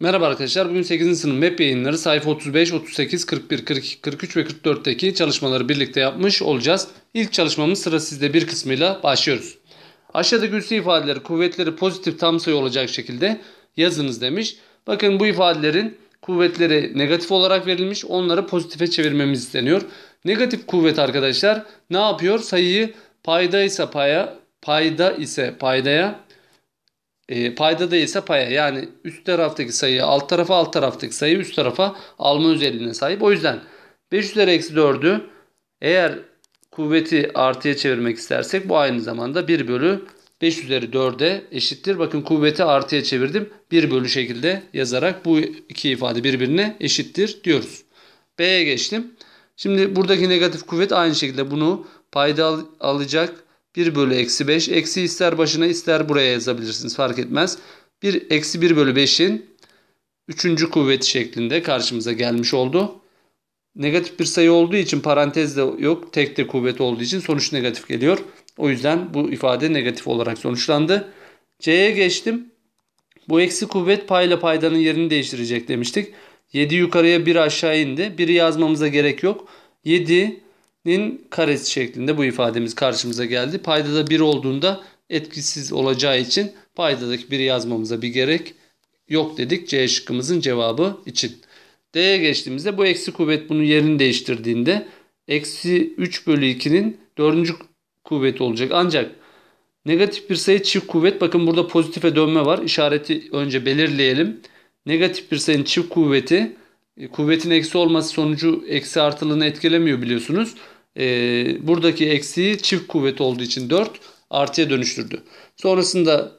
Merhaba arkadaşlar. Bugün 8. sınıf MEP yayınları sayfa 35, 38, 41, 42, 43 ve 44'teki çalışmaları birlikte yapmış olacağız. İlk çalışmamız sıra sizde bir kısmıyla başlıyoruz. Aşağıdaki üslü ifadeleri kuvvetleri pozitif tam sayı olacak şekilde yazınız demiş. Bakın bu ifadelerin kuvvetleri negatif olarak verilmiş. Onları pozitife çevirmemiz isteniyor. Negatif kuvvet arkadaşlar ne yapıyor? Sayıyı payda ise paya, payda ise paydaya, e, payda değilse paya yani üst taraftaki sayı alt tarafa alt taraftaki sayı üst tarafa alma özelliğine sahip. O yüzden 5 eksi 4'ü eğer kuvveti artıya çevirmek istersek bu aynı zamanda 1 bölü 5 üzeri 4'e eşittir. Bakın kuvveti artıya çevirdim. 1 bölü şekilde yazarak bu iki ifade birbirine eşittir diyoruz. B'ye geçtim. Şimdi buradaki negatif kuvvet aynı şekilde bunu payda alacak. 1 bölü eksi 5. Eksi ister başına ister buraya yazabilirsiniz fark etmez. 1 eksi 1 bölü 5'in 3. kuvveti şeklinde karşımıza gelmiş oldu. Negatif bir sayı olduğu için parantez de yok. Tek de kuvvet olduğu için sonuç negatif geliyor. O yüzden bu ifade negatif olarak sonuçlandı. C'ye geçtim. Bu eksi kuvvet payla paydanın yerini değiştirecek demiştik. 7 yukarıya 1 aşağı indi. 1'i yazmamıza gerek yok. 7 nin karesi şeklinde bu ifademiz karşımıza geldi. Paydada 1 olduğunda etkisiz olacağı için paydadaki 1'i yazmamıza bir gerek yok dedik C şıkkımızın cevabı için. D'ye geçtiğimizde bu eksi kuvvet bunun yerini değiştirdiğinde eksi 3 bölü 2'nin 4. kuvvet olacak. Ancak negatif bir sayı çift kuvvet bakın burada pozitife dönme var. İşareti önce belirleyelim. Negatif bir sayının çift kuvveti e, kuvvetin eksi olması sonucu eksi artılığını etkilemiyor biliyorsunuz e, buradaki eksiği çift kuvvet olduğu için 4 artıya dönüştürdü. Sonrasında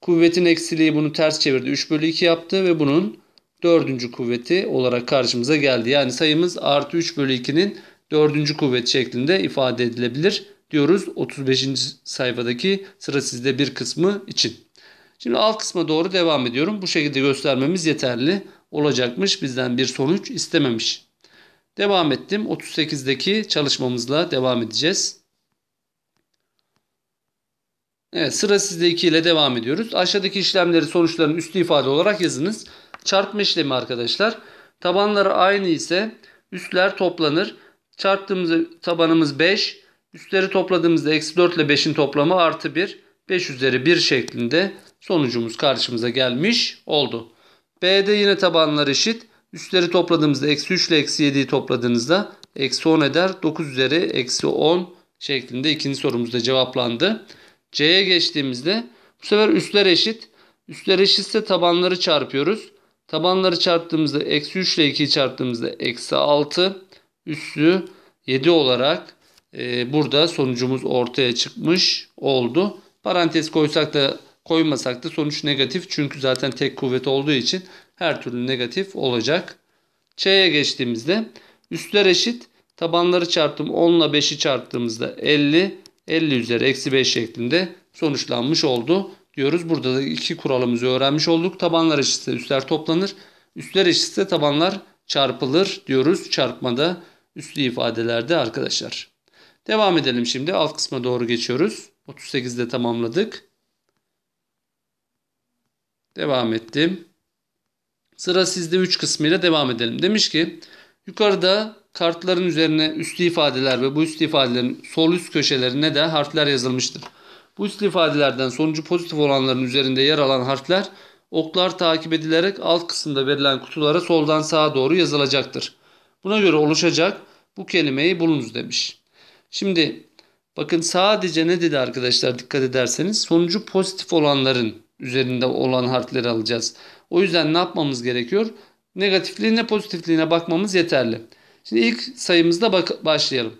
kuvvetin eksiliği bunu ters çevirdi. 3 bölü 2 yaptı ve bunun dördüncü kuvveti olarak karşımıza geldi. Yani sayımız artı 3 bölü 2'nin dördüncü kuvvet şeklinde ifade edilebilir diyoruz 35. sayfadaki sıra sizde bir kısmı için. Şimdi alt kısma doğru devam ediyorum. Bu şekilde göstermemiz yeterli olacakmış. Bizden bir sonuç istememiş. Devam ettim. 38'deki çalışmamızla devam edeceğiz. Evet sıra sizde 2 ile devam ediyoruz. Aşağıdaki işlemleri sonuçların üstü ifade olarak yazınız. Çarpma işlemi arkadaşlar. Tabanları aynı ise üstler toplanır. Çarptığımız tabanımız 5. Üstleri topladığımızda eksi 4 ile 5'in toplamı artı 1. 5 üzeri 1 şeklinde sonucumuz karşımıza gelmiş oldu. B'de yine tabanlar eşit. Üstleri topladığımızda eksi 3 ile eksi 7'yi topladığınızda eksi 10 eder. 9 üzeri eksi 10 şeklinde ikinci sorumuzda cevaplandı. C'ye geçtiğimizde bu sefer üstler eşit. Üstler eşitse tabanları çarpıyoruz. Tabanları çarptığımızda eksi 3 ile 2'yi çarptığımızda eksi 6 üssü 7 olarak e, burada sonucumuz ortaya çıkmış oldu. Parantez koysak da koymasak da sonuç negatif. Çünkü zaten tek kuvvet olduğu için her türlü negatif olacak. Ç'ye geçtiğimizde üstler eşit. Tabanları çarptım 10 ile 5'i çarptığımızda 50. 50 üzeri eksi 5 şeklinde sonuçlanmış oldu diyoruz. Burada da iki kuralımızı öğrenmiş olduk. Tabanlar eşitse üstler toplanır. Üstler eşitse tabanlar çarpılır diyoruz. Çarpmada üslü ifadelerde arkadaşlar. Devam edelim şimdi. Alt kısma doğru geçiyoruz. 38'de tamamladık. Devam ettim. Sıra sizde 3 kısmıyla devam edelim. Demiş ki yukarıda kartların üzerine üstü ifadeler ve bu üstü ifadelerin sol üst köşelerine de harfler yazılmıştır. Bu üstü ifadelerden sonucu pozitif olanların üzerinde yer alan harfler oklar takip edilerek alt kısımda verilen kutulara soldan sağa doğru yazılacaktır. Buna göre oluşacak bu kelimeyi bulunuz demiş. Şimdi bakın sadece ne dedi arkadaşlar dikkat ederseniz sonucu pozitif olanların üzerinde olan harfleri alacağız. O yüzden ne yapmamız gerekiyor? Negatifliğine pozitifliğine bakmamız yeterli. Şimdi ilk sayımızda bak başlayalım.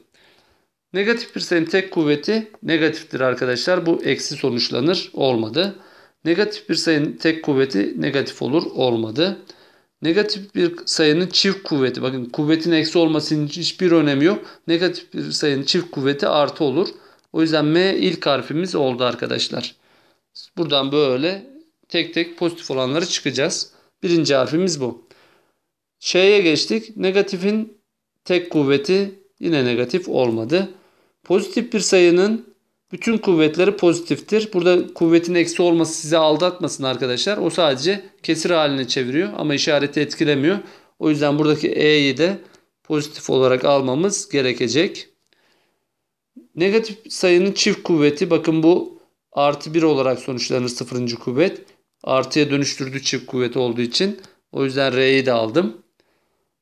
Negatif bir sayının tek kuvveti negatiftir arkadaşlar. Bu eksi sonuçlanır. Olmadı. Negatif bir sayının tek kuvveti negatif olur. Olmadı. Negatif bir sayının çift kuvveti. Bakın kuvvetin eksi olmasının hiçbir önemi yok. Negatif bir sayının çift kuvveti artı olur. O yüzden M ilk harfimiz oldu arkadaşlar. Buradan böyle tek tek pozitif olanları çıkacağız. Birinci harfimiz bu. Şeye geçtik. Negatifin tek kuvveti yine negatif olmadı. Pozitif bir sayının bütün kuvvetleri pozitiftir. Burada kuvvetin eksi olması sizi aldatmasın arkadaşlar. O sadece kesir haline çeviriyor ama işareti etkilemiyor. O yüzden buradaki e'yi de pozitif olarak almamız gerekecek. Negatif sayının çift kuvveti bakın bu artı 1 olarak sonuçlanır sıfırıncı kuvvet. Artıya dönüştürdü çift kuvvet olduğu için. O yüzden R'yi de aldım.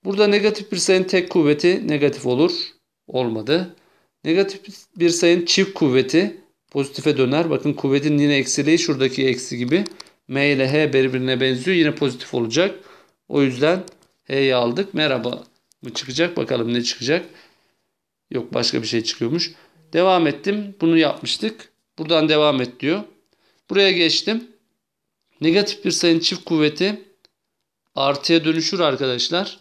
Burada negatif bir sayının tek kuvveti negatif olur. Olmadı. Negatif bir sayının çift kuvveti pozitife döner. Bakın kuvvetin yine eksiliği şuradaki eksi gibi. M ile H birbirine benziyor. Yine pozitif olacak. O yüzden H'yi aldık. Merhaba mı çıkacak? Bakalım ne çıkacak? Yok başka bir şey çıkıyormuş. Devam ettim. Bunu yapmıştık. Buradan devam et diyor. Buraya geçtim. Negatif bir sayının çift kuvveti artıya dönüşür arkadaşlar.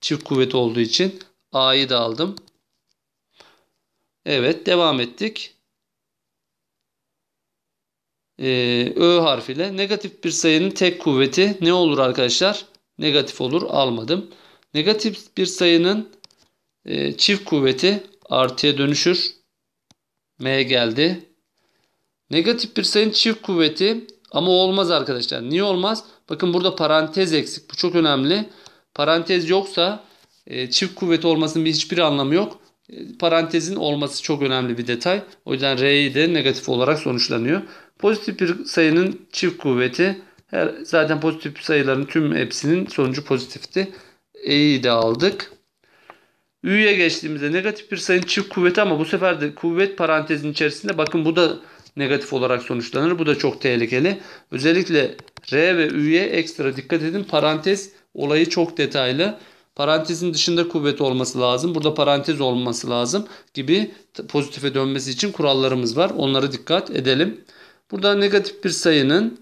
Çift kuvvet olduğu için A'yı da aldım. Evet devam ettik. Ee, Ö harfiyle negatif bir sayının tek kuvveti ne olur arkadaşlar? Negatif olur almadım. Negatif bir sayının e, çift kuvveti artıya dönüşür. M geldi. Negatif bir sayının çift kuvveti ama olmaz arkadaşlar. Niye olmaz? Bakın burada parantez eksik. Bu çok önemli. Parantez yoksa e, çift kuvveti olmasının hiçbir anlamı yok. E, parantezin olması çok önemli bir detay. O yüzden R'yi de negatif olarak sonuçlanıyor. Pozitif bir sayının çift kuvveti her, zaten pozitif sayıların tüm hepsinin sonucu pozitifti. E'yi de aldık. Ü'ye geçtiğimizde negatif bir sayının çift kuvveti ama bu sefer de kuvvet parantezin içerisinde bakın bu da negatif olarak sonuçlanır. Bu da çok tehlikeli. Özellikle R ve Ü'ye ekstra dikkat edin. Parantez olayı çok detaylı. Parantezin dışında kuvvet olması lazım. Burada parantez olması lazım gibi pozitife dönmesi için kurallarımız var. Onlara dikkat edelim. Burada negatif bir sayının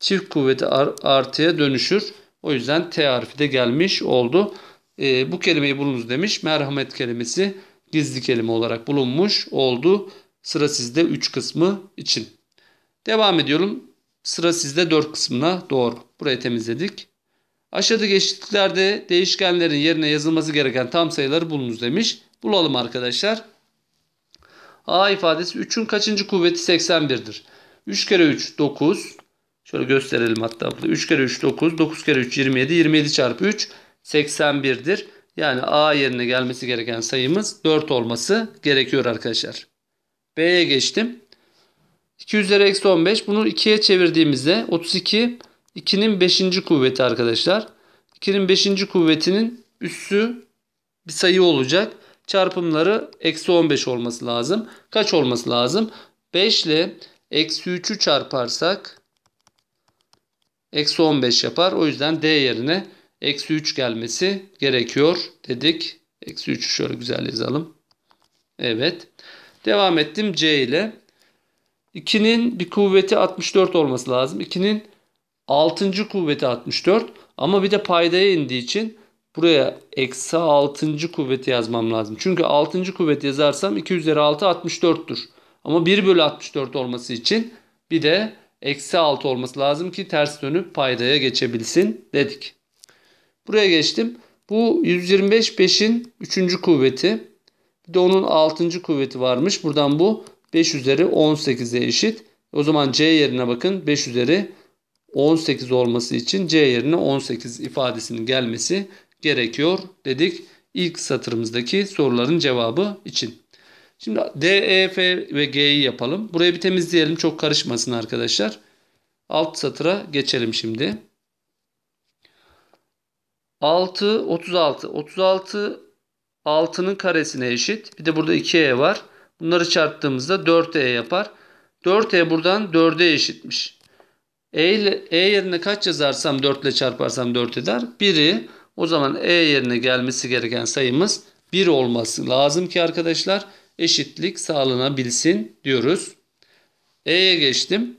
çift kuvveti artıya dönüşür. O yüzden T harfi de gelmiş oldu. E, bu kelimeyi bulunuz demiş. Merhamet kelimesi gizli kelime olarak bulunmuş oldu. Sıra sizde 3 kısmı için. Devam ediyorum. Sıra sizde 4 kısmına doğru. Burayı temizledik. Aşağıdaki eşitliklerde değişkenlerin yerine yazılması gereken tam sayıları bulunuz demiş. Bulalım arkadaşlar. A ifadesi 3'ün kaçıncı kuvveti 81'dir? 3 kere 3 9. Şöyle gösterelim hatta burada. 3 kere 3 9. 9 kere 3 27. 27 çarpı 3 81'dir. Yani A yerine gelmesi gereken sayımız 4 olması gerekiyor arkadaşlar. B'ye geçtim. 2 üzeri eksi 15. Bunu 2'ye çevirdiğimizde 32 2'nin 5. kuvveti arkadaşlar. 2'nin 5. kuvvetinin üssü bir sayı olacak. Çarpımları eksi 15 olması lazım. Kaç olması lazım? 5 ile eksi 3'ü çarparsak eksi 15 yapar. O yüzden D yerine eksi 3 gelmesi gerekiyor dedik. Eksi 3'ü şöyle güzel yazalım. Evet. Devam ettim C ile. 2'nin bir kuvveti 64 olması lazım. 2'nin 6. kuvveti 64 ama bir de paydaya indiği için buraya eksi 6. kuvveti yazmam lazım. Çünkü 6. kuvveti yazarsam 2 üzeri 6 64'tür. Ama 1 bölü 64 olması için bir de eksi 6 olması lazım ki ters dönüp paydaya geçebilsin dedik. Buraya geçtim. Bu 125 5'in 3. kuvveti. Bir de onun 6. kuvveti varmış. Buradan bu 5 üzeri 18'e eşit. O zaman C yerine bakın 5 üzeri 18 olması için C yerine 18 ifadesinin gelmesi gerekiyor dedik. İlk satırımızdaki soruların cevabı için. Şimdi D, E, F ve G'yi yapalım. Burayı bir temizleyelim çok karışmasın arkadaşlar. Alt satıra geçelim şimdi. 6, 36. 36 6'nın karesine eşit. Bir de burada 2e var. Bunları çarptığımızda 4e yapar. 4e buradan 4'e eşitmiş. E, ile, e yerine kaç yazarsam 4 ile çarparsam 4 eder. 1'i o zaman E yerine gelmesi gereken sayımız 1 olması lazım ki arkadaşlar eşitlik sağlanabilsin diyoruz. E'ye geçtim.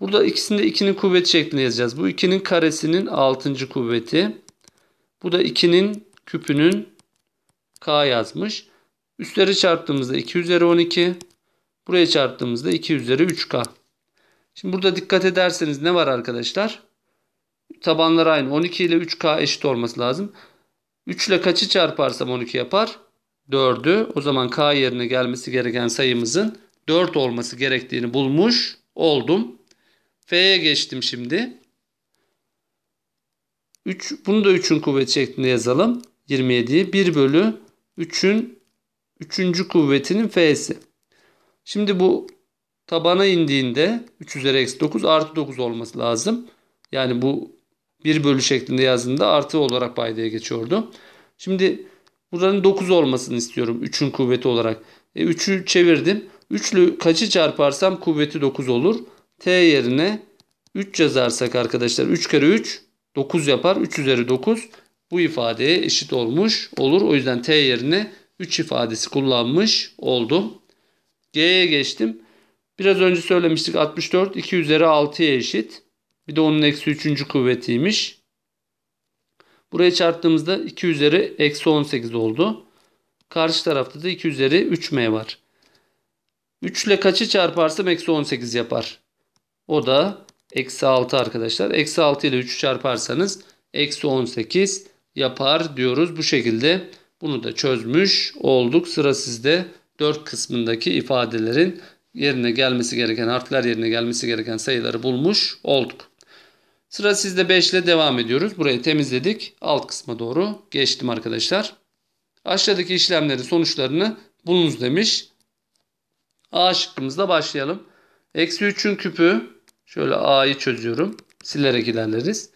Burada ikisinde 2'nin kuvveti şeklinde yazacağız. Bu 2'nin karesinin 6. kuvveti. Bu da 2'nin küpünün K yazmış. Üstleri çarptığımızda 2 üzeri 12. Buraya çarptığımızda 2 üzeri 3K. Şimdi burada dikkat ederseniz ne var arkadaşlar? Tabanlar aynı. 12 ile 3K eşit olması lazım. 3 ile kaçı çarparsam 12 yapar? 4'ü. O zaman K yerine gelmesi gereken sayımızın 4 olması gerektiğini bulmuş oldum. F'ye geçtim şimdi. 3, bunu da 3'ün kuvveti şeklinde yazalım. 27'yi 1 bölü 3'ün 3. kuvvetinin f'si. Şimdi bu tabana indiğinde 3 üzeri eksi 9 artı 9 olması lazım. Yani bu 1 bölü şeklinde yazdığında artı olarak paydaya geçiyordu. Şimdi buranın 9 olmasını istiyorum 3'ün kuvveti olarak. E, 3'ü çevirdim. 3 ile kaçı çarparsam kuvveti 9 olur. T yerine 3 yazarsak arkadaşlar 3 kere 3 9 yapar. 3 üzeri 9 bu ifadeye eşit olmuş olur. O yüzden T yerine 3 ifadesi kullanmış oldum. G'ye geçtim. Biraz önce söylemiştik 64 2 üzeri 6'ya eşit. Bir de onun eksi 3. kuvvetiymiş. Buraya çarptığımızda 2 üzeri eksi 18 oldu. Karşı tarafta da 2 üzeri 3m var. 3 ile kaçı çarparsam eksi 18 yapar. O da eksi 6 arkadaşlar. Eksi 6 ile 3'ü çarparsanız eksi 18 yapar diyoruz. Bu şekilde bunu da çözmüş olduk. Sıra sizde 4 kısmındaki ifadelerin yerine gelmesi gereken harfler yerine gelmesi gereken sayıları bulmuş olduk. Sıra sizde 5 ile devam ediyoruz. Burayı temizledik. Alt kısma doğru geçtim arkadaşlar. Aşağıdaki işlemlerin sonuçlarını bulunuz demiş. A şıkkımızda başlayalım. Eksi 3'ün küpü şöyle A'yı çözüyorum. Silerek ilerleriz.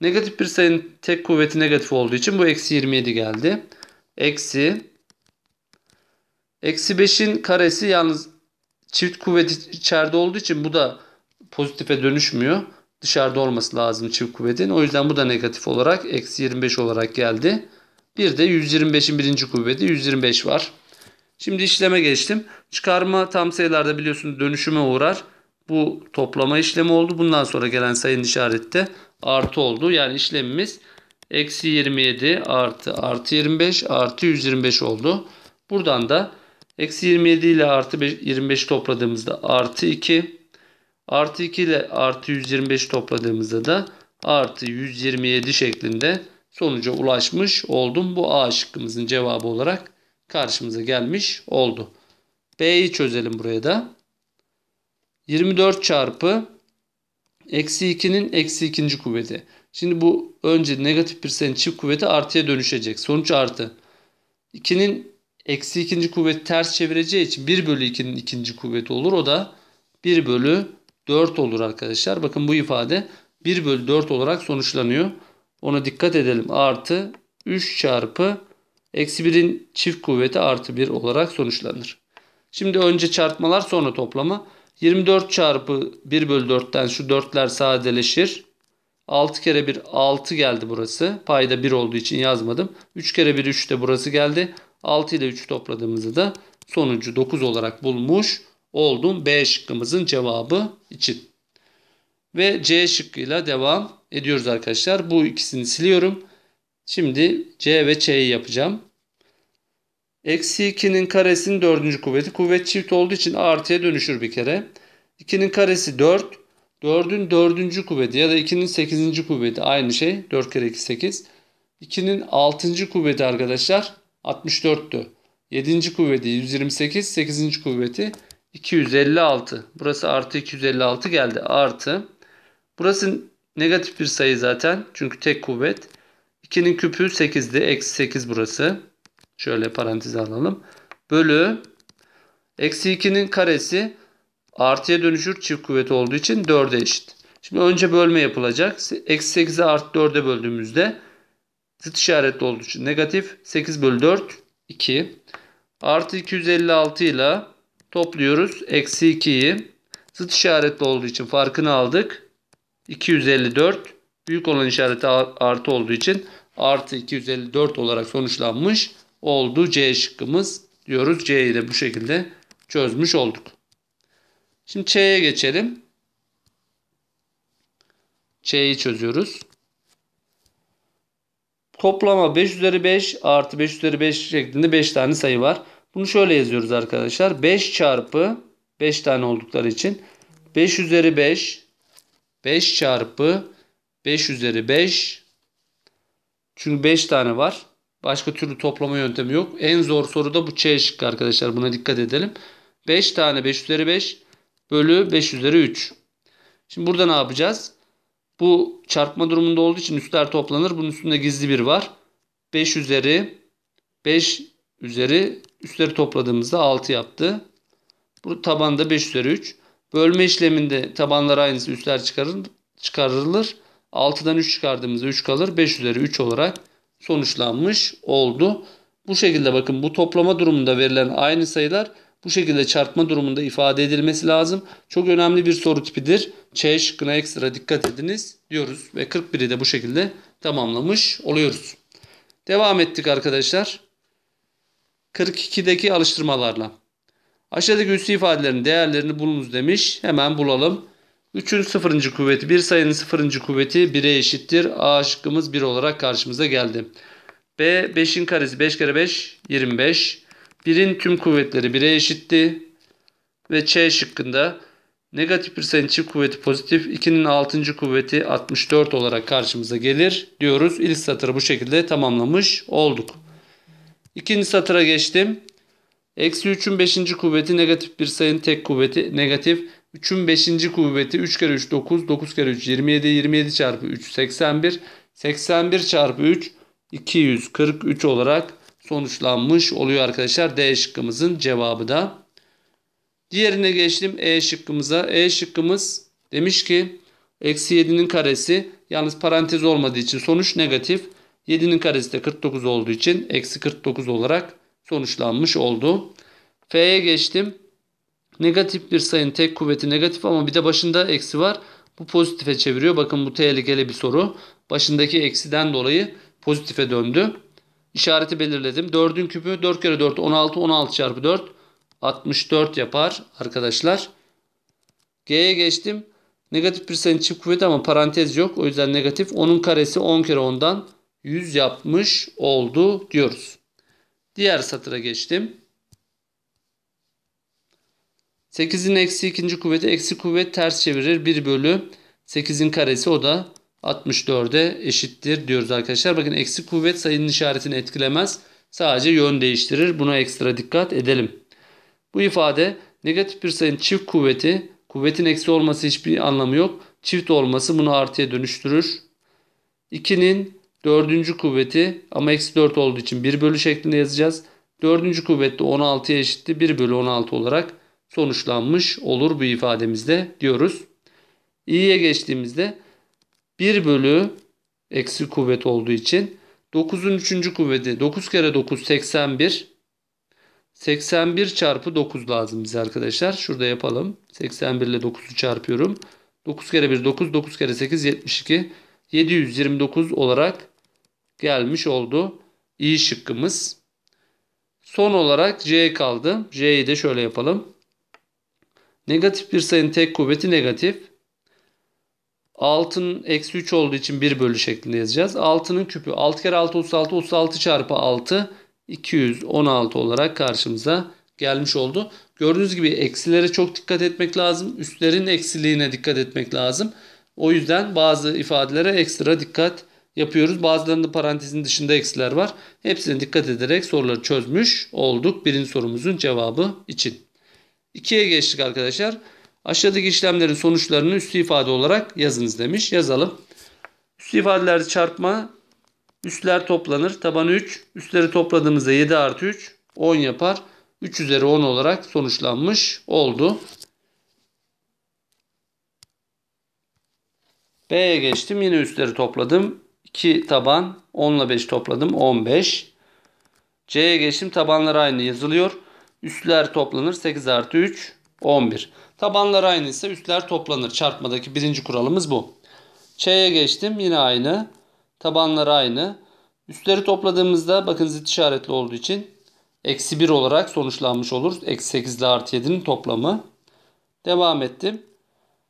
Negatif bir sayının tek kuvveti negatif olduğu için bu eksi 27 geldi. Eksi eksi 5'in karesi yalnız çift kuvvet içeride olduğu için bu da pozitife dönüşmüyor. Dışarıda olması lazım çift kuvvetin. O yüzden bu da negatif olarak eksi 25 olarak geldi. Bir de 125'in birinci kuvveti 125 var. Şimdi işleme geçtim. Çıkarma tam sayılarda biliyorsunuz dönüşüme uğrar. Bu toplama işlemi oldu. Bundan sonra gelen sayının işarette artı oldu. Yani işlemimiz eksi 27 artı artı 25 artı 125 oldu. Buradan da eksi 27 ile artı 25 topladığımızda artı 2 artı 2 ile artı 125 topladığımızda da artı 127 şeklinde sonuca ulaşmış oldum. Bu A şıkkımızın cevabı olarak karşımıza gelmiş oldu. B'yi çözelim buraya da. 24 çarpı Eksi 2'nin eksi ikinci kuvveti. Şimdi bu önce negatif bir sayının çift kuvveti artıya dönüşecek. Sonuç artı. 2'nin eksi ikinci kuvveti ters çevireceği için 1 bölü 2'nin ikinci kuvveti olur. O da 1 bölü 4 olur arkadaşlar. Bakın bu ifade 1 bölü 4 olarak sonuçlanıyor. Ona dikkat edelim. Artı 3 çarpı eksi 1'in çift kuvveti artı 1 olarak sonuçlanır. Şimdi önce çarpmalar sonra toplama. 24 çarpı 1 bölü 4'ten şu 4'ler sadeleşir. 6 kere 1 6 geldi burası. Payda 1 olduğu için yazmadım. 3 kere 1 3 de burası geldi. 6 ile 3 topladığımızda da sonucu 9 olarak bulmuş oldum. B şıkkımızın cevabı için. Ve C şıkkıyla devam ediyoruz arkadaşlar. Bu ikisini siliyorum. Şimdi C ve Ç'yi yapacağım. Eksi 2'nin karesinin dördüncü kuvveti. Kuvvet çift olduğu için artıya dönüşür bir kere. 2'nin karesi 4. 4'ün dördüncü kuvveti ya da 2'nin sekizinci kuvveti aynı şey. 4 kere 2 8. 2'nin altıncı kuvveti arkadaşlar 64'tü. 7. kuvveti 128. 8. kuvveti 256. Burası artı 256 geldi. Artı. Burası negatif bir sayı zaten. Çünkü tek kuvvet. 2'nin küpü 8'di. Eksi 8 burası. Şöyle paranteze alalım. Bölü eksi 2'nin karesi artıya dönüşür çift kuvvet olduğu için 4'e eşit. Şimdi önce bölme yapılacak. Eksi 8'i artı 4'e böldüğümüzde zıt işaretli olduğu için negatif 8 bölü 4 2 artı 256 ile topluyoruz. Eksi 2'yi zıt işaretli olduğu için farkını aldık. 254 büyük olan işareti artı olduğu için artı 254 olarak sonuçlanmış oldu C şıkkımız diyoruz. C'yi de bu şekilde çözmüş olduk. Şimdi Ç'ye geçelim. Ç'yi çözüyoruz. Toplama 5 üzeri 5 artı 5 üzeri 5 şeklinde 5 tane sayı var. Bunu şöyle yazıyoruz arkadaşlar. 5 çarpı 5 tane oldukları için 5 üzeri 5 5 çarpı 5 üzeri 5 çünkü 5 tane var. Başka türlü toplama yöntemi yok. En zor soru da bu C şıkkı arkadaşlar. Buna dikkat edelim. 5 tane 5 üzeri 5 bölü 5 üzeri 3. Şimdi burada ne yapacağız? Bu çarpma durumunda olduğu için üstler toplanır. Bunun üstünde gizli bir var. 5 üzeri 5 üzeri üstleri topladığımızda 6 yaptı. Bu tabanda 5 üzeri 3. Bölme işleminde tabanlar aynısı üstler çıkarır, çıkarılır. 6'dan 3 çıkardığımızda 3 kalır. 5 üzeri 3 olarak sonuçlanmış oldu. Bu şekilde bakın bu toplama durumunda verilen aynı sayılar bu şekilde çarpma durumunda ifade edilmesi lazım. Çok önemli bir soru tipidir. Ç şıkkına ekstra dikkat ediniz diyoruz ve 41'i de bu şekilde tamamlamış oluyoruz. Devam ettik arkadaşlar. 42'deki alıştırmalarla. Aşağıdaki üslü ifadelerin değerlerini bulunuz demiş. Hemen bulalım. 3'ün 0. kuvveti bir sayının 0. kuvveti 1'e eşittir. A şıkkımız 1 olarak karşımıza geldi. B 5'in karesi 5 kere 5 25. 1'in tüm kuvvetleri 1'e eşitti. Ve C şıkkında negatif bir sayının çift kuvveti pozitif 2'nin 6. kuvveti 64 olarak karşımıza gelir diyoruz. İlk satırı bu şekilde tamamlamış olduk. İkinci satıra geçtim. Eksi 3'ün 5. kuvveti negatif bir sayının tek kuvveti negatif 3'ün 5. kuvveti 3 kere 3 9. 9 kere 3 27. 27 çarpı 3 81. 81 çarpı 3 243 olarak sonuçlanmış oluyor arkadaşlar. D şıkkımızın cevabı da. Diğerine geçtim E şıkkımıza. E şıkkımız demiş ki eksi 7'nin karesi yalnız parantez olmadığı için sonuç negatif. 7'nin karesi de 49 olduğu için eksi 49 olarak sonuçlanmış oldu. F'ye geçtim. Negatif bir sayının tek kuvveti negatif ama bir de başında eksi var. Bu pozitife çeviriyor. Bakın bu tehlikeli bir soru. Başındaki eksiden dolayı pozitife döndü. İşareti belirledim. 4'ün küpü 4 kere 4 16 16 çarpı 4 64 yapar arkadaşlar. G'ye geçtim. Negatif bir sayının çift kuvveti ama parantez yok. O yüzden negatif. Onun karesi 10 kere 10'dan 100 yapmış oldu diyoruz. Diğer satıra geçtim. 8'in eksi ikinci kuvveti eksi kuvvet ters çevirir. 1 bölü 8'in karesi o da 64'e eşittir diyoruz arkadaşlar. Bakın eksi kuvvet sayının işaretini etkilemez. Sadece yön değiştirir. Buna ekstra dikkat edelim. Bu ifade negatif bir sayının çift kuvveti, kuvvetin eksi olması hiçbir anlamı yok. Çift olması bunu artıya dönüştürür. 2'nin dördüncü kuvveti ama eksi 4 olduğu için 1 bölü şeklinde yazacağız. Dördüncü kuvvet de 16'ya eşittir 1 bölü 16 olarak sonuçlanmış olur bu ifademizde diyoruz. i'ye geçtiğimizde 1 bölü eksi kuvvet olduğu için 9'un 3. kuvveti 9 kere 9 81 81 çarpı 9 lazım bize arkadaşlar. Şurada yapalım. 81 ile 9'u çarpıyorum. 9 kere 1 9, 9 kere 8 72. 729 olarak gelmiş oldu. İyi şıkkımız. Son olarak C kaldı. C'yi de şöyle yapalım. Negatif bir sayının tek kuvveti negatif. 6'nın eksi 3 olduğu için 1 bölü şeklinde yazacağız. 6'nın küpü 6 kere 6 36 36 çarpı 6 216 olarak karşımıza gelmiş oldu. Gördüğünüz gibi eksilere çok dikkat etmek lazım. Üstlerin eksiliğine dikkat etmek lazım. O yüzden bazı ifadelere ekstra dikkat yapıyoruz. Bazılarında parantezin dışında eksiler var. Hepsine dikkat ederek soruları çözmüş olduk birinci sorumuzun cevabı için. 2'ye geçtik arkadaşlar. Aşağıdaki işlemlerin sonuçlarını üstü ifade olarak yazınız demiş. Yazalım. Üstü ifadeler çarpma. Üstler toplanır. Taban 3. Üstleri topladığımızda 7 artı 3. 10 yapar. 3 üzeri 10 olarak sonuçlanmış oldu. B'ye geçtim. Yine üstleri topladım. 2 taban. 10 ile 5 topladım. 15. C'ye geçtim. Tabanlar aynı yazılıyor. Üstler toplanır. 8 artı 3 11. Tabanlar aynı ise üstler toplanır. Çarpmadaki birinci kuralımız bu. Ç'ye geçtim. Yine aynı. Tabanlar aynı. Üstleri topladığımızda bakın zıt işaretli olduğu için eksi 1 olarak sonuçlanmış olur. Eksi 8 ile artı 7'nin toplamı. Devam ettim.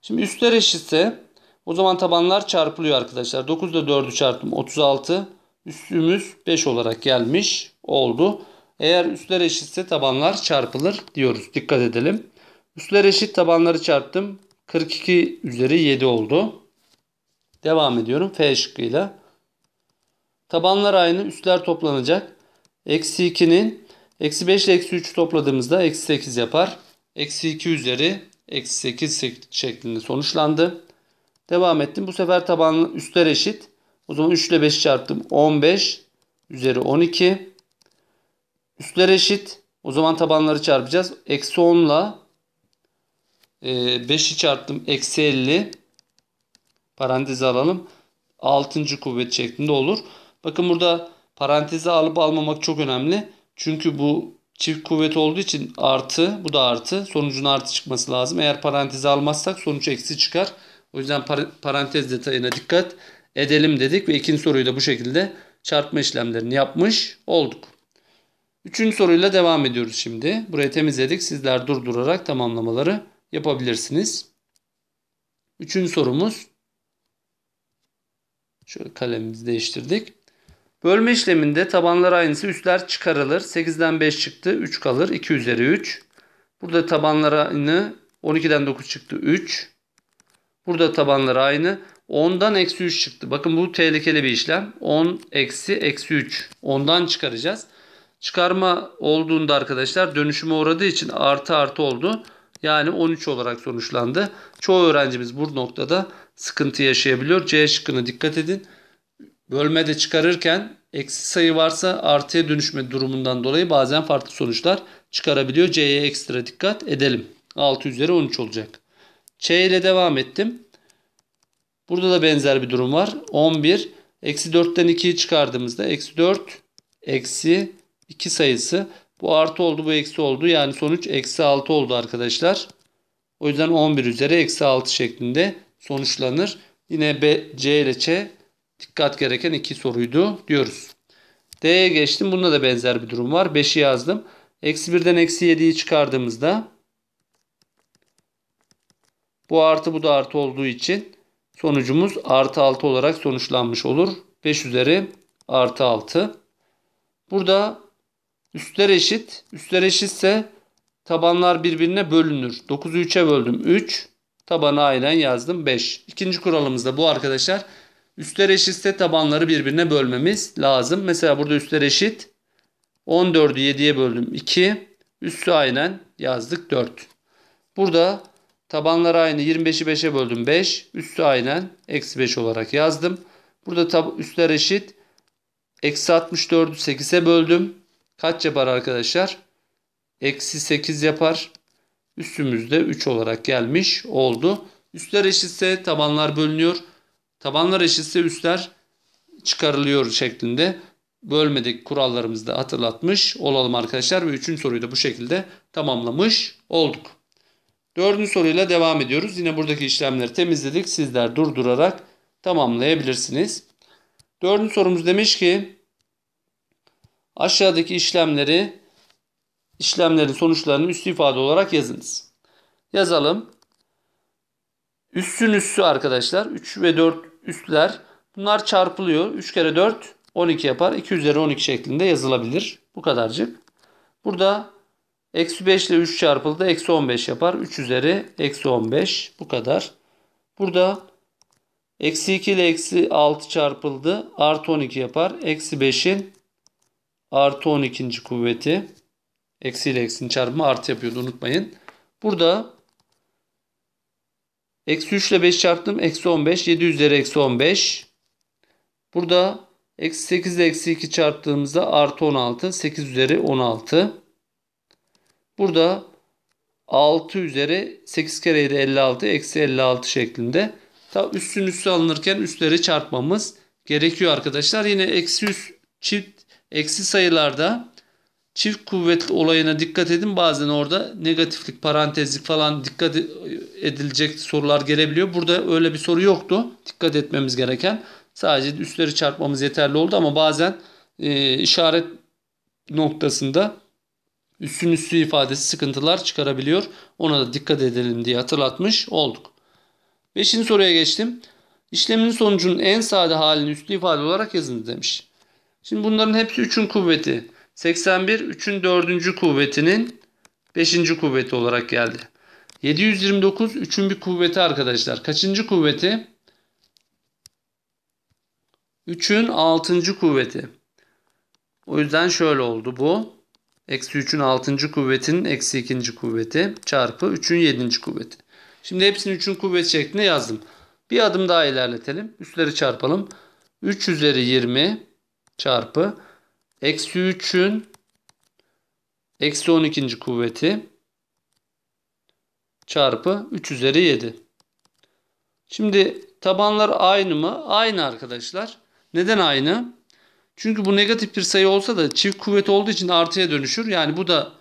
Şimdi üstler eşitse o zaman tabanlar çarpılıyor arkadaşlar. 9 ile 4'ü çarptım 36. Üstümüz 5 olarak gelmiş oldu. Eğer üstler eşitse tabanlar çarpılır diyoruz. Dikkat edelim. Üstler eşit tabanları çarptım. 42 üzeri 7 oldu. Devam ediyorum F şıkkıyla. Tabanlar aynı üstler toplanacak. Eksi 2'nin eksi 5 ile eksi 3 topladığımızda eksi 8 yapar. Eksi 2 üzeri eksi 8 şeklinde sonuçlandı. Devam ettim. Bu sefer taban üstler eşit. O zaman 3 ile 5 çarptım. 15 üzeri 12. Üstler eşit. O zaman tabanları çarpacağız. Eksi 10 ile 5'i çarptım. Eksi 50. Parantezi alalım. 6. kuvvet şeklinde olur. Bakın burada parantezi alıp almamak çok önemli. Çünkü bu çift kuvvet olduğu için artı bu da artı. Sonucun artı çıkması lazım. Eğer parantezi almazsak sonuç eksi çıkar. O yüzden parantez detayına dikkat edelim dedik ve ikinci soruyu da bu şekilde çarpma işlemlerini yapmış olduk. Üçüncü soruyla devam ediyoruz şimdi. Burayı temizledik. Sizler durdurarak tamamlamaları yapabilirsiniz. Üçüncü sorumuz. Şöyle kalemimizi değiştirdik. Bölme işleminde tabanlar aynısı üstler çıkarılır. 8'den 5 çıktı 3 kalır. 2 üzeri 3. Burada tabanlar aynı 12'den 9 çıktı 3. Burada tabanlar aynı 10'dan eksi 3 çıktı. Bakın bu tehlikeli bir işlem. 10 eksi eksi 3. 10'dan çıkaracağız. Çıkarma olduğunda arkadaşlar dönüşüme uğradığı için artı artı oldu. Yani 13 olarak sonuçlandı. Çoğu öğrencimiz bu noktada sıkıntı yaşayabiliyor. C şıkkına dikkat edin. Bölmede çıkarırken eksi sayı varsa artıya dönüşme durumundan dolayı bazen farklı sonuçlar çıkarabiliyor. C'ye ekstra dikkat edelim. 6 üzeri 13 olacak. C ile devam ettim. Burada da benzer bir durum var. 11. Eksi 4'ten 2'yi çıkardığımızda eksi 4 eksi 2 sayısı. Bu artı oldu bu eksi oldu. Yani sonuç eksi 6 oldu arkadaşlar. O yüzden 11 üzeri eksi 6 şeklinde sonuçlanır. Yine B, C ile Ç dikkat gereken iki soruydu diyoruz. D'ye geçtim. Bunda da benzer bir durum var. 5'i yazdım. Eksi 1'den eksi 7'yi çıkardığımızda bu artı bu da artı olduğu için sonucumuz artı 6 olarak sonuçlanmış olur. 5 üzeri artı 6. Burada Üstler eşit. Üstler eşitse tabanlar birbirine bölünür. 9'u 3'e böldüm. 3. Tabanı aynen yazdım. 5. İkinci kuralımız da bu arkadaşlar. Üstler eşitse tabanları birbirine bölmemiz lazım. Mesela burada üstler eşit. 14'ü 7'ye böldüm. 2. Üstü aynen yazdık. 4. Burada tabanlar aynı. 25'i 5'e böldüm. 5. Üstü aynen. Eksi 5 olarak yazdım. Burada üstler eşit. Eksi 64'ü 8'e böldüm kaç yapar arkadaşlar? Eksi 8 yapar. Üstümüzde 3 olarak gelmiş oldu. Üstler eşitse tabanlar bölünüyor. Tabanlar eşitse üstler çıkarılıyor şeklinde bölmedik kurallarımızı da hatırlatmış olalım arkadaşlar. Ve 3. soruyu da bu şekilde tamamlamış olduk. 4. soruyla devam ediyoruz. Yine buradaki işlemleri temizledik. Sizler durdurarak tamamlayabilirsiniz. 4. sorumuz demiş ki Aşağıdaki işlemleri işlemlerin sonuçlarını üst ifade olarak yazınız. Yazalım. üstün üstü arkadaşlar. 3 ve 4 üstler. Bunlar çarpılıyor. 3 kere 4 12 yapar. 2 üzeri 12 şeklinde yazılabilir. Bu kadarcık. Burada eksi 5 ile 3 çarpıldı. Eksi 15 yapar. 3 üzeri eksi 15. Bu kadar. Burada eksi 2 ile eksi 6 çarpıldı. Artı 12 yapar. Eksi 5'in artı 12. kuvveti eksiyle eksinin çarpımı artı yapıyordu unutmayın. Burada eksi 3 ile 5 çarptım. Eksi 15. 7 üzeri eksi 15. Burada eksi 8 ile eksi 2 çarptığımızda artı 16. 8 üzeri 16. Burada 6 üzeri 8 kere de 56 eksi 56 şeklinde. Ta üstün üstü alınırken üstleri çarpmamız gerekiyor arkadaşlar. Yine eksi 3 çift Eksi sayılarda çift kuvvetli olayına dikkat edin. Bazen orada negatiflik, parantezlik falan dikkat edilecek sorular gelebiliyor. Burada öyle bir soru yoktu. Dikkat etmemiz gereken. Sadece üstleri çarpmamız yeterli oldu ama bazen e, işaret noktasında üstün üstü ifadesi sıkıntılar çıkarabiliyor. Ona da dikkat edelim diye hatırlatmış olduk. Beşinci soruya geçtim. İşlemin sonucunun en sade halini üstlü ifade olarak yazın demiş. Şimdi bunların hepsi 3'ün kuvveti. 81 3'ün 4. kuvvetinin 5. kuvveti olarak geldi. 729 3'ün bir kuvveti arkadaşlar. Kaçıncı kuvveti? 3'ün 6. kuvveti. O yüzden şöyle oldu bu. Eksi 3'ün 6. kuvvetinin eksi 2. kuvveti çarpı 3'ün 7. kuvveti. Şimdi hepsini 3'ün kuvveti şeklinde yazdım. Bir adım daha ilerletelim. Üstleri çarpalım. 3 üzeri 20 çarpı eksi 3'ün eksi 12. kuvveti çarpı 3 üzeri 7. Şimdi tabanlar aynı mı? Aynı arkadaşlar. Neden aynı? Çünkü bu negatif bir sayı olsa da çift kuvvet olduğu için artıya dönüşür. Yani bu da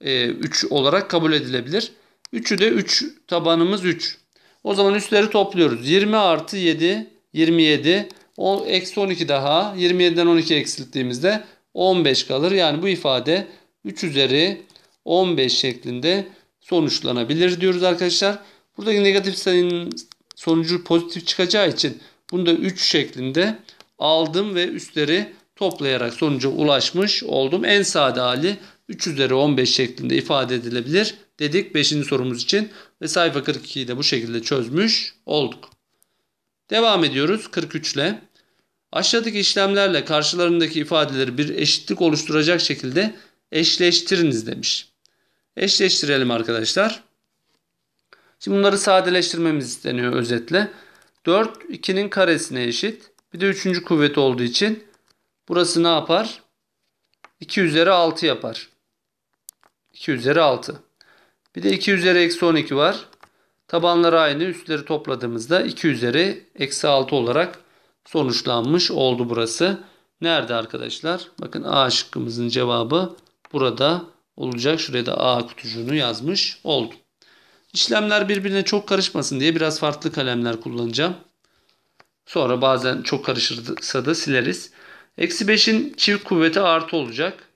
e, 3 olarak kabul edilebilir. 3'ü de 3 tabanımız 3. O zaman üstleri topluyoruz. 20 artı 7 27 o eksi 12 daha 27'den 12 eksilttiğimizde 15 kalır. Yani bu ifade 3 üzeri 15 şeklinde sonuçlanabilir diyoruz arkadaşlar. Buradaki negatif sayının sonucu pozitif çıkacağı için bunu da 3 şeklinde aldım ve üstleri toplayarak sonuca ulaşmış oldum. En sade hali 3 üzeri 15 şeklinde ifade edilebilir dedik 5. sorumuz için ve sayfa 42'yi de bu şekilde çözmüş olduk. Devam ediyoruz 43 ile. Aşağıdaki işlemlerle karşılarındaki ifadeleri bir eşitlik oluşturacak şekilde eşleştiriniz demiş. Eşleştirelim arkadaşlar. Şimdi bunları sadeleştirmemiz isteniyor özetle. 4 2'nin karesine eşit. Bir de 3. kuvvet olduğu için burası ne yapar? 2 üzeri 6 yapar. 2 üzeri 6. Bir de 2 üzeri eksi 12 var. Tabanları aynı üstleri topladığımızda 2 üzeri eksi 6 olarak sonuçlanmış oldu burası. Nerede arkadaşlar? Bakın A şıkkımızın cevabı burada olacak. Şuraya da A kutucuğunu yazmış oldum. İşlemler birbirine çok karışmasın diye biraz farklı kalemler kullanacağım. Sonra bazen çok karışırsa da sileriz. Eksi 5'in çift kuvveti artı olacak.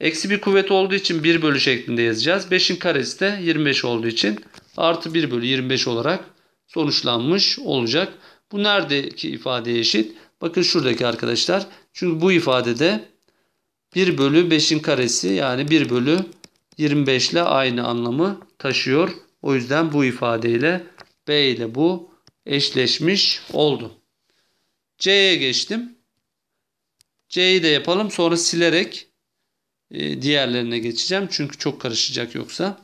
Eksi bir kuvvet olduğu için 1 bölü şeklinde yazacağız. 5'in karesi de 25 olduğu için artı 1 bölü 25 olarak sonuçlanmış olacak. Bu neredeki ifadeye eşit? Bakın şuradaki arkadaşlar. Çünkü bu ifadede 1 bölü 5'in karesi yani 1 bölü 25 ile aynı anlamı taşıyor. O yüzden bu ifadeyle B ile bu eşleşmiş oldu. C'ye geçtim. C'yi de yapalım. Sonra silerek e, diğerlerine geçeceğim. Çünkü çok karışacak yoksa.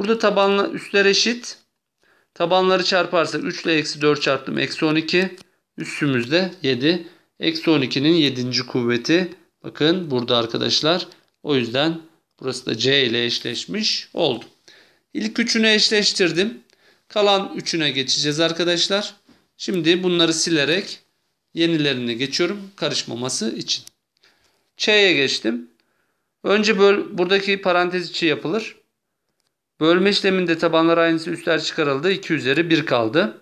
Burada tabanla üstler eşit. Tabanları çarparsak 3 ile eksi 4 çarptım. Eksi 12. üstümüzde 7. Eksi 12'nin 7. kuvveti. Bakın burada arkadaşlar. O yüzden burası da C ile eşleşmiş oldu. İlk üçünü eşleştirdim. Kalan üçüne geçeceğiz arkadaşlar. Şimdi bunları silerek yenilerine geçiyorum karışmaması için. Ç'ye geçtim. Önce böl buradaki parantez içi yapılır. Bölme işleminde tabanlar aynısı üstler çıkarıldı. 2 üzeri 1 kaldı.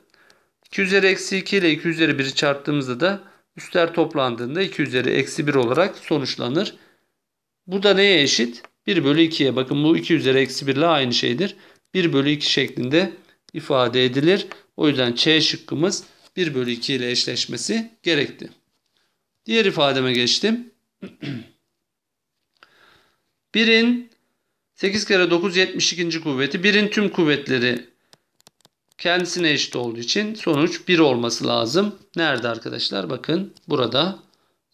2 üzeri eksi 2 ile 2 üzeri 1'i çarptığımızda da üstler toplandığında 2 üzeri eksi 1 olarak sonuçlanır. Burada neye eşit? 1 bölü 2'ye bakın bu 2 üzeri eksi 1 ile aynı şeydir. 1 bölü 2 şeklinde ifade edilir. O yüzden C şıkkımız 1 bölü 2 ile eşleşmesi gerekti. Diğer ifademe geçtim. 1'in 8 kere 9 72. kuvveti. 1'in tüm kuvvetleri kendisine eşit olduğu için sonuç 1 olması lazım. Nerede arkadaşlar? Bakın burada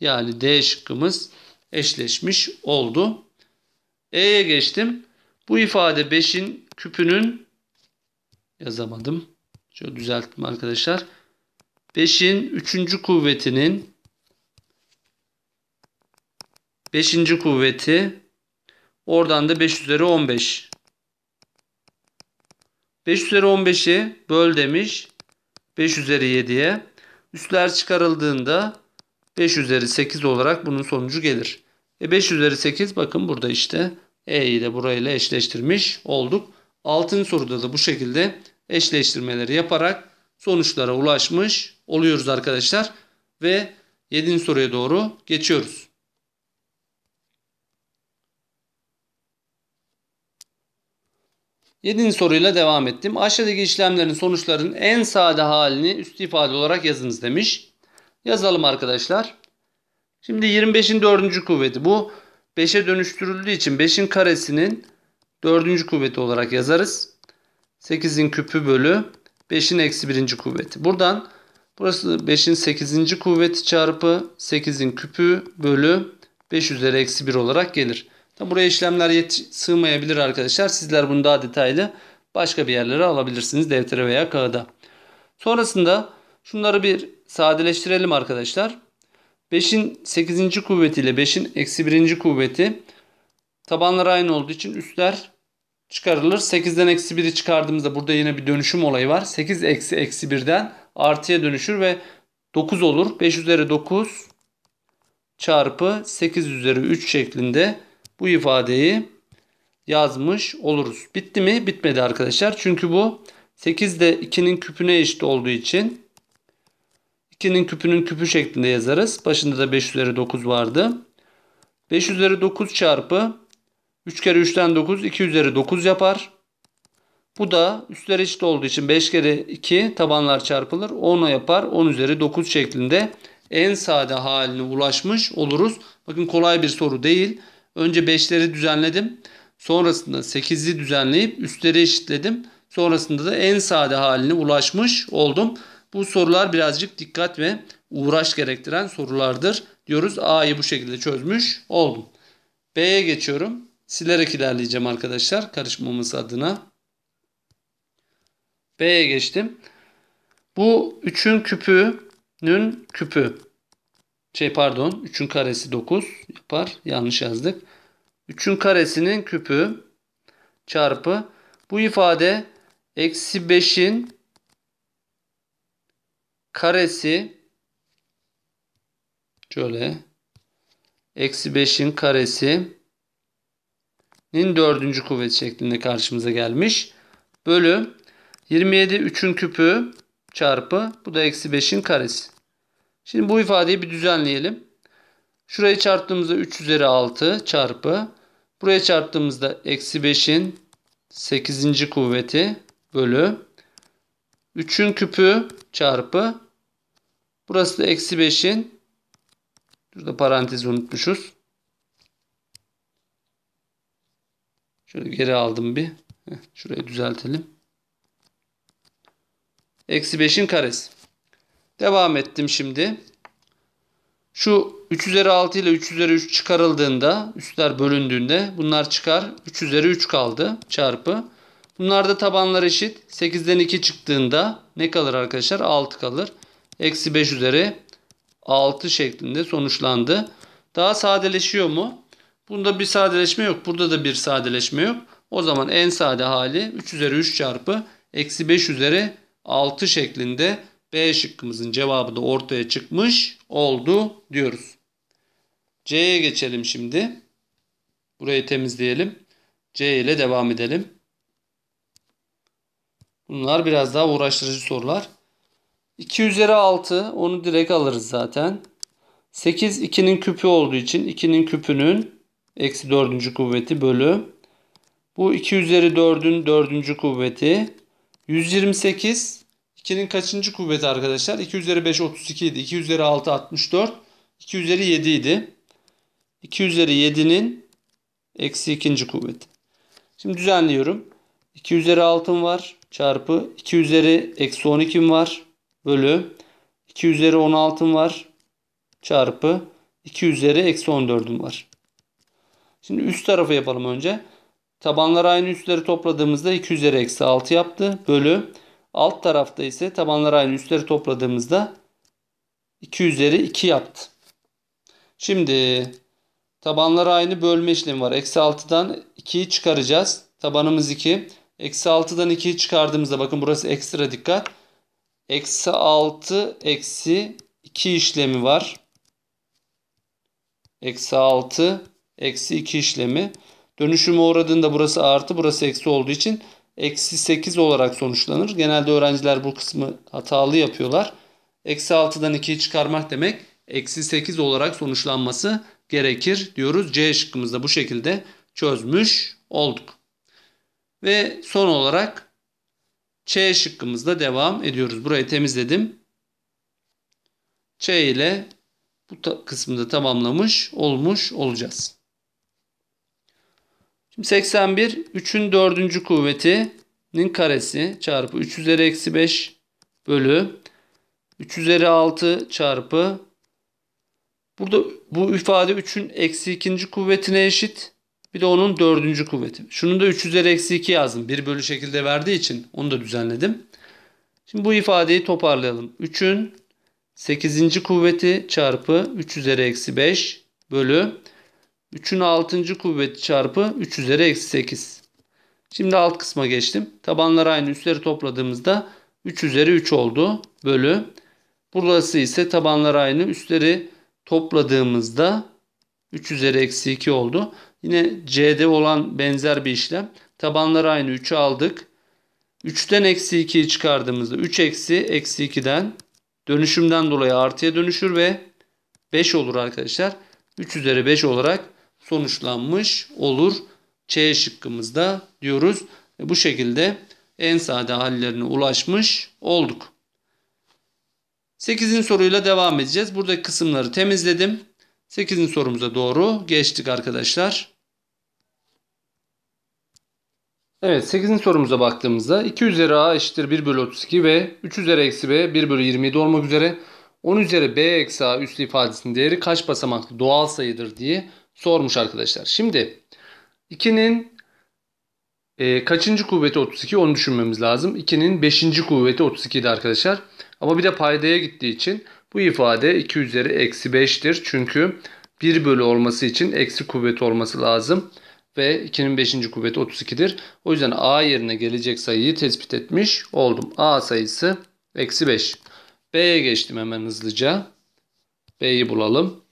yani D şıkkımız eşleşmiş oldu. E'ye geçtim. Bu ifade 5'in küpünün yazamadım. Şöyle düzelttim arkadaşlar. 5'in 3. kuvvetinin 5. kuvveti Oradan da 5 üzeri 15. 5 üzeri 15'i böl demiş. 5 üzeri 7'ye. Üstler çıkarıldığında 5 üzeri 8 olarak bunun sonucu gelir. E 5 üzeri 8 bakın burada işte E'yi de burayla eşleştirmiş olduk. Altın soruda da bu şekilde eşleştirmeleri yaparak sonuçlara ulaşmış oluyoruz arkadaşlar. Ve 7. soruya doğru geçiyoruz. 7. soruyla devam ettim. Aşağıdaki işlemlerin sonuçlarının en sade halini üst ifade olarak yazınız demiş. Yazalım arkadaşlar. Şimdi 25'in 4. kuvveti bu. 5'e dönüştürüldüğü için 5'in karesinin 4. kuvveti olarak yazarız. 8'in küpü bölü 5'in eksi 1. kuvveti. Buradan burası 5'in 8. kuvveti çarpı 8'in küpü bölü 5 üzeri eksi 1 olarak gelir. Tabi buraya işlemler yet sığmayabilir arkadaşlar. Sizler bunu daha detaylı başka bir yerlere alabilirsiniz. Deftere veya kağıda. Sonrasında şunları bir sadeleştirelim arkadaşlar. 5'in 8. kuvveti ile 5'in eksi 1. kuvveti tabanlar aynı olduğu için üstler çıkarılır. 8'den eksi 1'i çıkardığımızda burada yine bir dönüşüm olayı var. 8 eksi eksi 1'den artıya dönüşür ve 9 olur. 5 üzeri 9 çarpı 8 üzeri 3 şeklinde bu ifadeyi yazmış oluruz. Bitti mi? Bitmedi arkadaşlar. Çünkü bu 8 de 2'nin küpüne eşit olduğu için 2'nin küpünün küpü şeklinde yazarız. Başında da 5 üzeri 9 vardı. 5 üzeri 9 çarpı 3 kere 3'ten 9 2 üzeri 9 yapar. Bu da üstler eşit olduğu için 5 kere 2 tabanlar çarpılır. 10'a yapar. 10 üzeri 9 şeklinde en sade haline ulaşmış oluruz. Bakın kolay bir soru değil. Önce 5'leri düzenledim. Sonrasında 8'li düzenleyip üstleri eşitledim. Sonrasında da en sade haline ulaşmış oldum. Bu sorular birazcık dikkat ve uğraş gerektiren sorulardır diyoruz. A'yı bu şekilde çözmüş oldum. B'ye geçiyorum. Silerek ilerleyeceğim arkadaşlar karışmamız adına. B'ye geçtim. Bu 3'ün küpünün küpü şey pardon 3'ün karesi 9 yapar. Yanlış yazdık. 3'ün karesinin küpü çarpı bu ifade eksi 5'in karesi şöyle eksi 5'in karesi nin dördüncü kuvvet şeklinde karşımıza gelmiş. Bölü 27 3'ün küpü çarpı bu da eksi 5'in karesi. Şimdi bu ifadeyi bir düzenleyelim. Şuraya çarptığımızda 3 üzeri 6 çarpı. Buraya çarptığımızda eksi 5'in 8. kuvveti bölü. 3'ün küpü çarpı. Burası da eksi 5'in. Şurada parantezi unutmuşuz. Şöyle geri aldım bir. Şurayı düzeltelim. Eksi 5'in karesi. Devam ettim şimdi. Şu 3 üzeri 6 ile 3 üzeri 3 çıkarıldığında üstler bölündüğünde bunlar çıkar. 3 üzeri 3 kaldı çarpı. Bunlarda tabanlar eşit. 8'den 2 çıktığında ne kalır arkadaşlar? 6 kalır. Eksi 5 üzeri 6 şeklinde sonuçlandı. Daha sadeleşiyor mu? Bunda bir sadeleşme yok. Burada da bir sadeleşme yok. O zaman en sade hali 3 üzeri 3 çarpı eksi 5 üzeri 6 şeklinde B şıkkımızın cevabı da ortaya çıkmış oldu diyoruz. C'ye geçelim şimdi. Burayı temizleyelim. C ile devam edelim. Bunlar biraz daha uğraştırıcı sorular. 2 üzeri 6 onu direkt alırız zaten. 8 2'nin küpü olduğu için 2'nin küpünün eksi 4. kuvveti bölü. Bu 2 üzeri 4'ün 4. kuvveti. 128 2'nin kaçıncı kuvveti arkadaşlar? 2 üzeri 5 32 idi. 2 üzeri 6 64. 2 üzeri 7 idi. 2 üzeri 7'nin eksi 2. kuvveti. Şimdi düzenliyorum. 2 üzeri 6'm var çarpı 2 üzeri eksi 12'm var bölü 2 üzeri 16'm var çarpı 2 üzeri eksi 14'üm var. Şimdi üst tarafı yapalım önce. Tabanlar aynı üstleri topladığımızda 2 üzeri eksi 6 yaptı. Bölü Alt tarafta ise tabanlar aynı üstleri topladığımızda 2 üzeri 2 yaptı. Şimdi tabanlar aynı bölme işlemi var. Eksi 6'dan 2'yi çıkaracağız. Tabanımız 2. Eksi 6'dan 2'yi çıkardığımızda bakın burası ekstra dikkat. Eksi 6 eksi 2 işlemi var. Eksi 6 eksi 2 işlemi. Dönüşüme uğradığında burası artı burası eksi olduğu için eksi 8 olarak sonuçlanır. Genelde öğrenciler bu kısmı hatalı yapıyorlar. Eksi 6'dan 2'yi çıkarmak demek eksi 8 olarak sonuçlanması gerekir diyoruz. C şıkkımızda bu şekilde çözmüş olduk. Ve son olarak C şıkkımızda devam ediyoruz. Burayı temizledim. C ile bu kısmını tamamlamış olmuş olacağız. Şimdi 81 3'ün 4. kuvvetinin karesi çarpı 3 üzeri eksi 5 bölü 3 üzeri 6 çarpı Burada bu ifade 3'ün eksi 2. kuvvetine eşit. Bir de onun 4. kuvveti. Şunu da 3 üzeri eksi 2 yazdım. 1 bölü şekilde verdiği için onu da düzenledim. Şimdi bu ifadeyi toparlayalım. 3'ün 8. kuvveti çarpı 3 üzeri eksi 5 bölü 3'ün 6. kuvveti çarpı 3 üzeri eksi 8. Şimdi alt kısma geçtim. Tabanlar aynı üstleri topladığımızda 3 üzeri 3 oldu bölü. Burası ise tabanlar aynı üstleri topladığımızda 3 üzeri eksi 2 oldu. Yine C'de olan benzer bir işlem. Tabanlar aynı 3'ü aldık. 3'ten eksi 2'yi çıkardığımızda 3 eksi eksi 2'den dönüşümden dolayı artıya dönüşür ve 5 olur arkadaşlar. 3 üzeri 5 olarak sonuçlanmış olur. C şıkkımızda diyoruz. E, bu şekilde en sade hallerine ulaşmış olduk. 8. soruyla devam edeceğiz. Buradaki kısımları temizledim. 8. sorumuza doğru geçtik arkadaşlar. Evet 8. sorumuza baktığımızda 2 üzeri a eşittir 1 bölü 32 ve 3 üzeri eksi b 1 bölü 27 olmak üzere 10 üzeri b eksi a üslü ifadesinin değeri kaç basamaklı doğal sayıdır diye sormuş arkadaşlar. Şimdi 2'nin e, kaçıncı kuvveti 32 onu düşünmemiz lazım. 2'nin 5. kuvveti 32 arkadaşlar. Ama bir de paydaya gittiği için bu ifade 2 üzeri eksi 5'tir. Çünkü 1 bölü olması için eksi kuvveti olması lazım. Ve 2'nin 5. kuvveti 32'dir. O yüzden A yerine gelecek sayıyı tespit etmiş oldum. A sayısı eksi 5. B'ye geçtim hemen hızlıca. B'yi bulalım.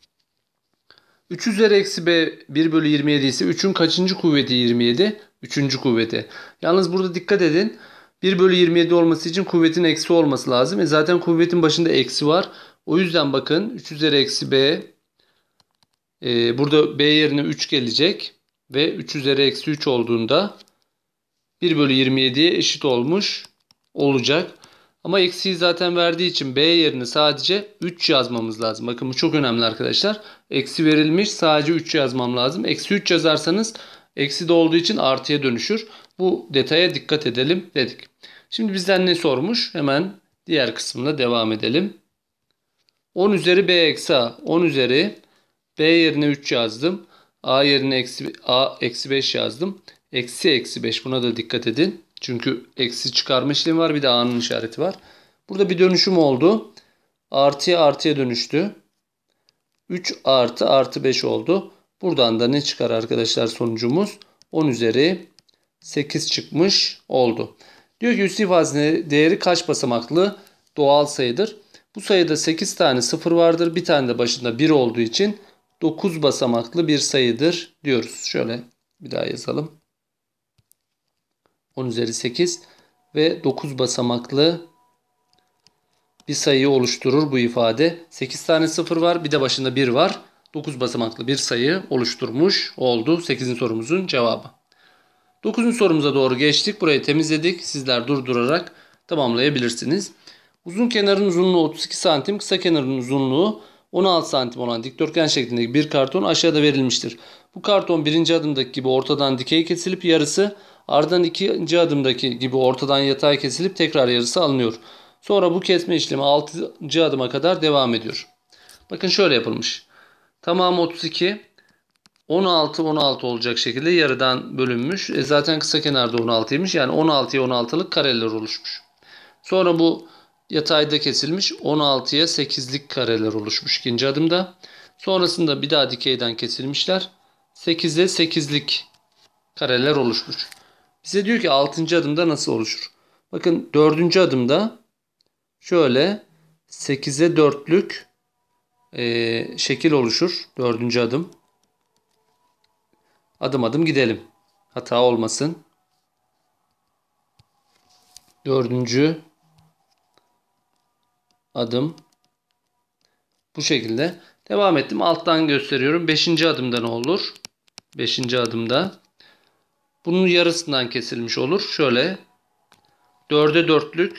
3 üzeri eksi b 1 bölü 27 ise 3'ün kaçıncı kuvveti 27? 3. kuvveti. Yalnız burada dikkat edin. 1 bölü 27 olması için kuvvetin eksi olması lazım. E zaten kuvvetin başında eksi var. O yüzden bakın 3 üzeri eksi b. E, burada b yerine 3 gelecek. Ve 3 üzeri eksi 3 olduğunda 1 bölü 27'ye eşit olmuş olacak. Ama eksiği zaten verdiği için B yerine sadece 3 yazmamız lazım. Bakın bu çok önemli arkadaşlar. Eksi verilmiş sadece 3 yazmam lazım. Eksi 3 yazarsanız eksi de olduğu için artıya dönüşür. Bu detaya dikkat edelim dedik. Şimdi bizden ne sormuş? Hemen diğer kısmına devam edelim. 10 üzeri B eksi A. 10 üzeri B yerine 3 yazdım. A yerine eksi, A eksi 5 yazdım. Eksi eksi 5 buna da dikkat edin. Çünkü eksi çıkarma işlemi var bir de A'nın işareti var. Burada bir dönüşüm oldu. Artıya artıya dönüştü. 3 artı artı 5 oldu. Buradan da ne çıkar arkadaşlar sonucumuz? 10 üzeri 8 çıkmış oldu. Diyor ki üst ifadesine değeri kaç basamaklı doğal sayıdır? Bu sayıda 8 tane 0 vardır. Bir tane de başında 1 olduğu için 9 basamaklı bir sayıdır diyoruz. Şöyle bir daha yazalım. 10 üzeri 8 ve 9 basamaklı bir sayı oluşturur bu ifade. 8 tane 0 var bir de başında 1 var. 9 basamaklı bir sayı oluşturmuş oldu 8. sorumuzun cevabı. 9. sorumuza doğru geçtik. Burayı temizledik. Sizler durdurarak tamamlayabilirsiniz. Uzun kenarın uzunluğu 32 santim, kısa kenarın uzunluğu 16 santim olan dikdörtgen şeklindeki bir karton aşağıda verilmiştir. Bu karton birinci adımdaki gibi ortadan dikey kesilip yarısı Ardından ikinci adımdaki gibi ortadan yatay kesilip tekrar yarısı alınıyor. Sonra bu kesme işlemi 6. adıma kadar devam ediyor. Bakın şöyle yapılmış. Tamam 32. 16 16 olacak şekilde yarıdan bölünmüş. E zaten kısa kenarda 16'ymış. Yani 16'ya 16'lık kareler oluşmuş. Sonra bu yatayda kesilmiş 16'ya 8'lik kareler oluşmuş ikinci adımda. Sonrasında bir daha dikeyden kesilmişler. 8'e 8'lik kareler oluşmuş. Bize diyor ki 6. adımda nasıl oluşur? Bakın 4. adımda şöyle 8'e 4'lük e, şekil oluşur. 4. adım. Adım adım gidelim. Hata olmasın. Dördüncü adım bu şekilde. Devam ettim. Alttan gösteriyorum. Beşinci adımda ne olur? Beşinci adımda bunun yarısından kesilmiş olur. Şöyle 4'e 4'lük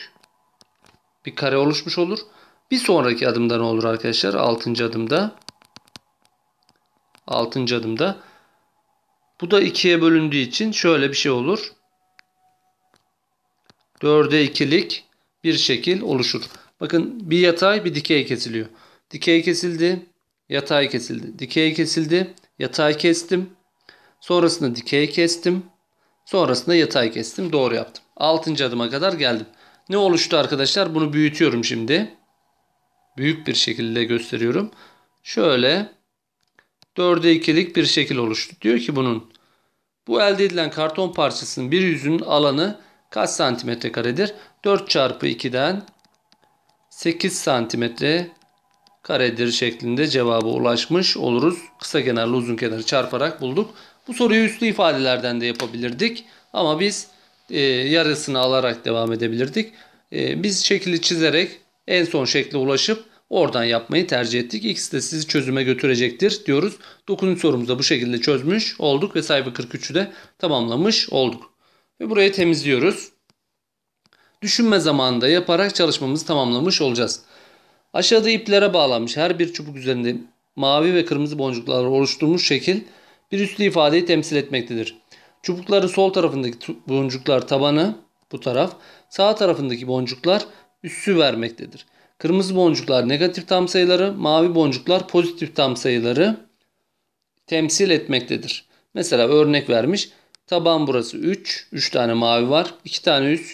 bir kare oluşmuş olur. Bir sonraki adımda ne olur arkadaşlar? 6. adımda 6. adımda bu da 2'ye bölündüğü için şöyle bir şey olur. 4'e 2'lik bir şekil oluşur. Bakın bir yatay bir dikey kesiliyor. Dikey kesildi, yatay kesildi. Dikey kesildi, yatay kestim. Sonrasında dikey kestim. Sonrasında yatay kestim. Doğru yaptım. 6. adıma kadar geldim. Ne oluştu arkadaşlar? Bunu büyütüyorum şimdi. Büyük bir şekilde gösteriyorum. Şöyle 4'e 2'lik bir şekil oluştu. Diyor ki bunun bu elde edilen karton parçasının bir yüzünün alanı kaç santimetre karedir? 4 çarpı 2'den 8 santimetre karedir şeklinde cevabı ulaşmış oluruz. Kısa kenarla uzun kenarı çarparak bulduk. Bu soruyu üstlü ifadelerden de yapabilirdik. Ama biz e, yarısını alarak devam edebilirdik. E, biz şekli çizerek en son şekle ulaşıp oradan yapmayı tercih ettik. İkisi de sizi çözüme götürecektir diyoruz. 9. sorumuzda bu şekilde çözmüş olduk ve sayfa 43'ü de tamamlamış olduk. Ve burayı temizliyoruz. Düşünme zamanında yaparak çalışmamızı tamamlamış olacağız. Aşağıda iplere bağlanmış her bir çubuk üzerinde mavi ve kırmızı boncuklar oluşturmuş şekil bir üslü ifadeyi temsil etmektedir. Çubukları sol tarafındaki boncuklar tabanı bu taraf, sağ tarafındaki boncuklar üssü vermektedir. Kırmızı boncuklar negatif tam sayıları, mavi boncuklar pozitif tam sayıları temsil etmektedir. Mesela örnek vermiş. Taban burası 3. 3 tane mavi var. 2 tane üst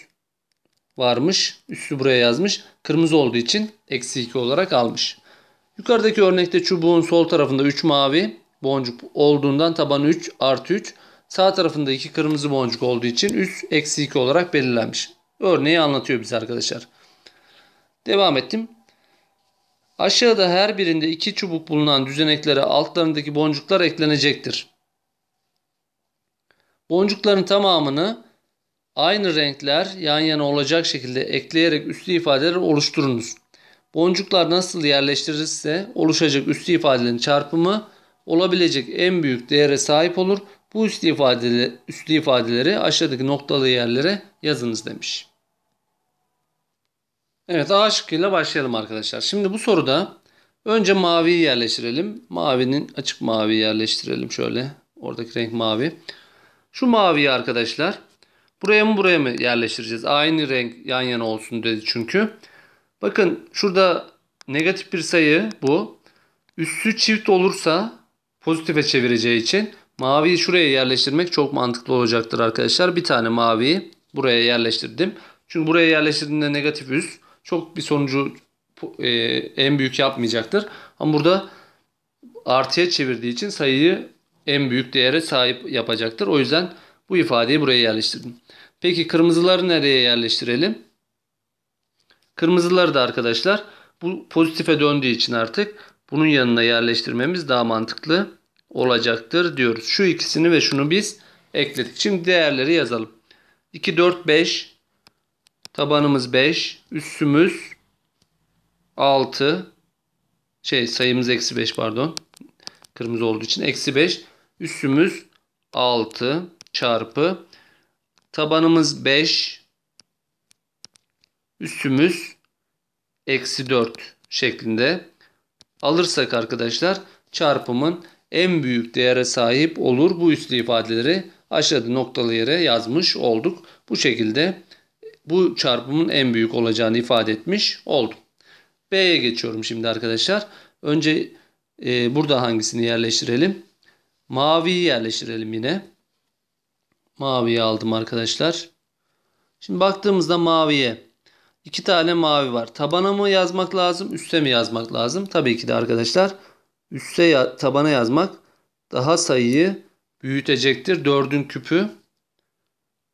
varmış. Üstü buraya yazmış. Kırmızı olduğu için eksi 2 olarak almış. Yukarıdaki örnekte çubuğun sol tarafında 3 mavi, boncuk olduğundan tabanı 3 artı 3. Sağ tarafında 2 kırmızı boncuk olduğu için 3 eksi 2 olarak belirlenmiş. Örneği anlatıyor bize arkadaşlar. Devam ettim. Aşağıda her birinde iki çubuk bulunan düzeneklere altlarındaki boncuklar eklenecektir. Boncukların tamamını aynı renkler yan yana olacak şekilde ekleyerek üstü ifadeleri oluşturunuz. Boncuklar nasıl yerleştirilirse oluşacak üstü ifadelerin çarpımı olabilecek en büyük değere sahip olur. Bu üslü, ifadeleri, üslü ifadeleri aşağıdaki noktalı yerlere yazınız demiş. Evet A şıkkıyla başlayalım arkadaşlar. Şimdi bu soruda önce maviyi yerleştirelim. Mavinin açık maviyi yerleştirelim şöyle. Oradaki renk mavi. Şu maviyi arkadaşlar buraya mı buraya mı yerleştireceğiz? Aynı renk yan yana olsun dedi çünkü. Bakın şurada negatif bir sayı bu. Üstü çift olursa pozitife çevireceği için maviyi şuraya yerleştirmek çok mantıklı olacaktır arkadaşlar. Bir tane maviyi buraya yerleştirdim. Çünkü buraya yerleştirdiğinde negatif üst çok bir sonucu e, en büyük yapmayacaktır. Ama burada artıya çevirdiği için sayıyı en büyük değere sahip yapacaktır. O yüzden bu ifadeyi buraya yerleştirdim. Peki kırmızıları nereye yerleştirelim? Kırmızıları da arkadaşlar bu pozitife döndüğü için artık bunun yanına yerleştirmemiz daha mantıklı olacaktır diyoruz. Şu ikisini ve şunu biz ekledik. Şimdi değerleri yazalım. 2, 4, 5. Tabanımız 5. Üssümüz 6. Şey sayımız eksi 5 pardon. Kırmızı olduğu için. Eksi 5. Üssümüz 6 çarpı. Tabanımız 5. Üssümüz eksi 4 şeklinde alırsak arkadaşlar çarpımın en büyük değere sahip olur. Bu üslü ifadeleri aşağıda noktalı yere yazmış olduk. Bu şekilde bu çarpımın en büyük olacağını ifade etmiş oldum. B'ye geçiyorum şimdi arkadaşlar. Önce e, burada hangisini yerleştirelim? Maviyi yerleştirelim yine. Maviyi aldım arkadaşlar. Şimdi baktığımızda maviye iki tane mavi var. Tabana mı yazmak lazım, üste mi yazmak lazım? Tabii ki de arkadaşlar Üste ya, tabana yazmak daha sayıyı büyütecektir. 4'ün küpü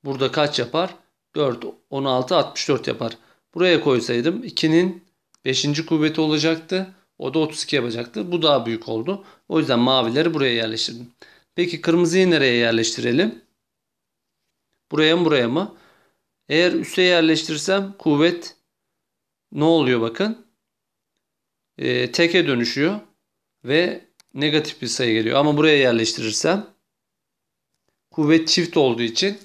burada kaç yapar? 4, 16, 64 yapar. Buraya koysaydım 2'nin 5. kuvveti olacaktı. O da 32 yapacaktı. Bu daha büyük oldu. O yüzden mavileri buraya yerleştirdim. Peki kırmızıyı nereye yerleştirelim? Buraya mı buraya mı? Eğer üste yerleştirsem kuvvet ne oluyor bakın? E, teke dönüşüyor ve negatif bir sayı geliyor. Ama buraya yerleştirirsem kuvvet çift olduğu için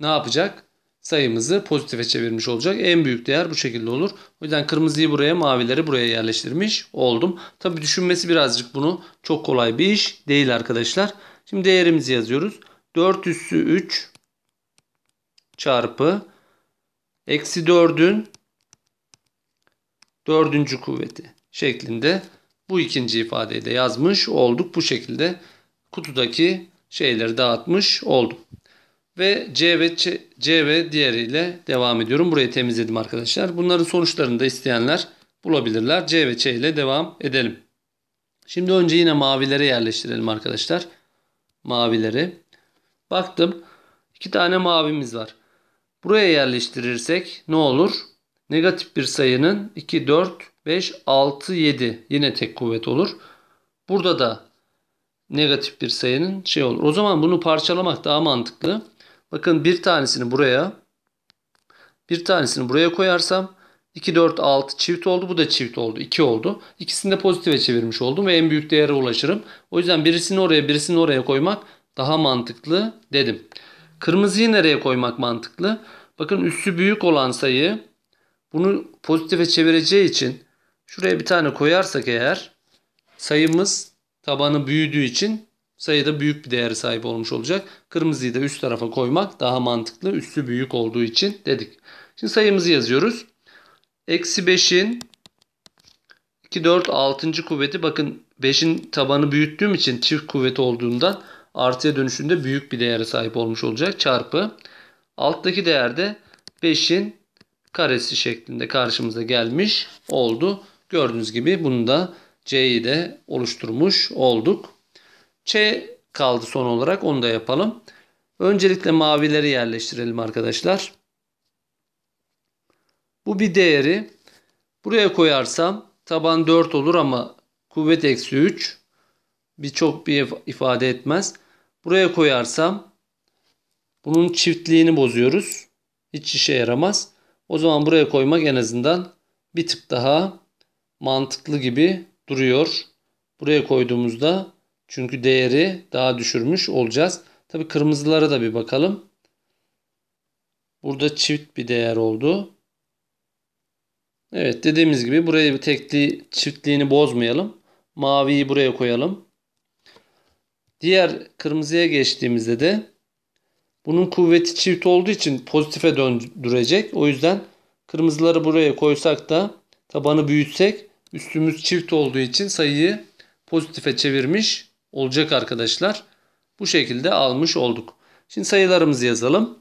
ne yapacak? Sayımızı pozitife çevirmiş olacak. En büyük değer bu şekilde olur. O yüzden kırmızıyı buraya, mavileri buraya yerleştirmiş oldum. Tabi düşünmesi birazcık bunu çok kolay bir iş değil arkadaşlar. Şimdi değerimizi yazıyoruz. 4 üssü 3 çarpı eksi 4'ün 4. kuvveti şeklinde bu ikinci ifadeyi de yazmış olduk. Bu şekilde kutudaki şeyleri dağıtmış oldum. Ve C ve C, C ve diğeriyle devam ediyorum. Burayı temizledim arkadaşlar. Bunların sonuçlarını da isteyenler bulabilirler. C ve Ç ile devam edelim. Şimdi önce yine mavilere yerleştirelim arkadaşlar. Mavileri. Baktım. iki tane mavimiz var. Buraya yerleştirirsek ne olur? Negatif bir sayının 2, 4, 5, 6, 7 yine tek kuvvet olur. Burada da negatif bir sayının şey olur. O zaman bunu parçalamak daha mantıklı. Bakın bir tanesini buraya, bir tanesini buraya koyarsam 2, 4, 6 çift oldu. Bu da çift oldu. 2 oldu. İkisini de pozitife çevirmiş oldum ve en büyük değere ulaşırım. O yüzden birisini oraya birisini oraya koymak daha mantıklı dedim. Kırmızıyı nereye koymak mantıklı? Bakın üssü büyük olan sayı bunu pozitife çevireceği için Şuraya bir tane koyarsak eğer sayımız tabanı büyüdüğü için sayıda büyük bir değeri sahip olmuş olacak. Kırmızıyı da üst tarafa koymak daha mantıklı. Üstü büyük olduğu için dedik. Şimdi sayımızı yazıyoruz. Eksi 5'in 2, 4, 6. kuvveti bakın 5'in tabanı büyüttüğüm için çift kuvvet olduğundan artıya dönüşünde büyük bir değere sahip olmuş olacak. Çarpı alttaki değerde 5'in karesi şeklinde karşımıza gelmiş oldu. Gördüğünüz gibi bunu da C'yi de oluşturmuş olduk. Ç kaldı son olarak onu da yapalım. Öncelikle mavileri yerleştirelim arkadaşlar. Bu bir değeri. Buraya koyarsam taban 4 olur ama kuvvet eksi 3 birçok bir ifade etmez. Buraya koyarsam bunun çiftliğini bozuyoruz. Hiç işe yaramaz. O zaman buraya koymak en azından bir tık daha mantıklı gibi duruyor. Buraya koyduğumuzda çünkü değeri daha düşürmüş olacağız. Tabi kırmızılara da bir bakalım. Burada çift bir değer oldu. Evet dediğimiz gibi buraya bir tekli çiftliğini bozmayalım. Maviyi buraya koyalım. Diğer kırmızıya geçtiğimizde de bunun kuvveti çift olduğu için pozitife döndürecek. O yüzden kırmızıları buraya koysak da tabanı büyütsek Üstümüz çift olduğu için sayıyı pozitife çevirmiş olacak arkadaşlar. Bu şekilde almış olduk. Şimdi sayılarımızı yazalım.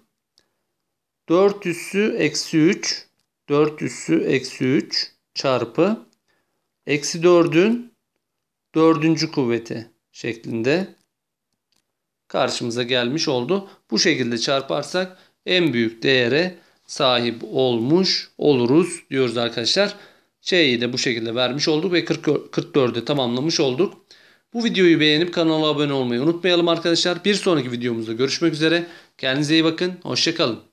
4 üssü eksi 3. 4 üssü eksi 3 çarpı eksi 4'ün 4. kuvveti şeklinde karşımıza gelmiş oldu. Bu şekilde çarparsak en büyük değere sahip olmuş oluruz diyoruz arkadaşlar. C'yi de bu şekilde vermiş olduk ve 44'ü tamamlamış olduk. Bu videoyu beğenip kanala abone olmayı unutmayalım arkadaşlar. Bir sonraki videomuzda görüşmek üzere. Kendinize iyi bakın. Hoşçakalın.